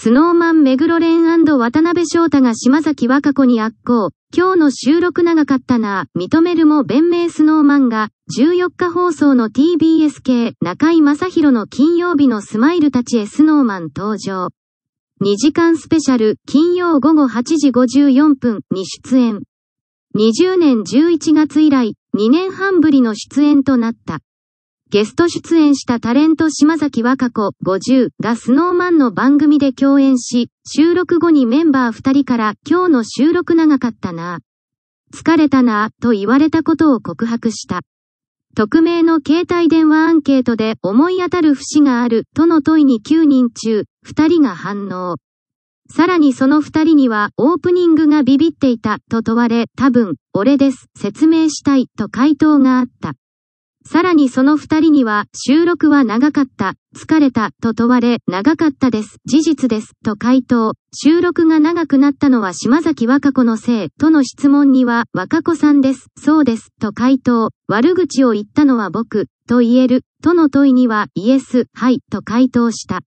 スノーマン目黒ン渡辺翔太が島崎和歌子に悪行、今日の収録長かったな、認めるも弁明スノーマンが、14日放送の TBS 系中井正宏の金曜日のスマイルたちへスノーマン登場。2時間スペシャル、金曜午後8時54分に出演。20年11月以来、2年半ぶりの出演となった。ゲスト出演したタレント島崎和歌子50がスノーマンの番組で共演し、収録後にメンバー2人から今日の収録長かったな。疲れたな、と言われたことを告白した。匿名の携帯電話アンケートで思い当たる節があるとの問いに9人中、2人が反応。さらにその2人にはオープニングがビビっていたと問われ、多分、俺です、説明したいと回答があった。さらにその二人には、収録は長かった、疲れた、と問われ、長かったです、事実です、と回答。収録が長くなったのは島崎和歌子のせい、との質問には、和歌子さんです、そうです、と回答。悪口を言ったのは僕、と言える、との問いには、イエス、はい、と回答した。